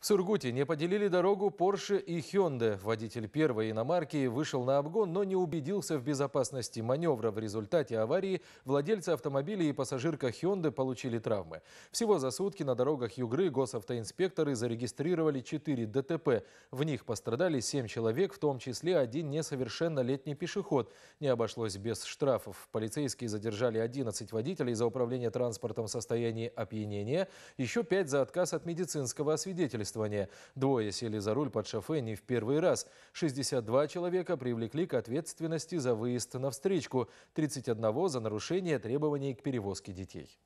В Сургуте не поделили дорогу Porsche и Hyundai. Водитель первой иномарки вышел на обгон, но не убедился в безопасности маневра. В результате аварии владельцы автомобиля и пассажирка Hyundai получили травмы. Всего за сутки на дорогах Югры госавтоинспекторы зарегистрировали 4 ДТП. В них пострадали 7 человек, в том числе один несовершеннолетний пешеход. Не обошлось без штрафов. Полицейские задержали 11 водителей за управление транспортом в состоянии опьянения, еще 5 за отказ от медицинского освидетельства свидетельствования. Двое сели за руль под шофе не в первый раз. 62 человека привлекли к ответственности за выезд на встречку, 31 за нарушение требований к перевозке детей.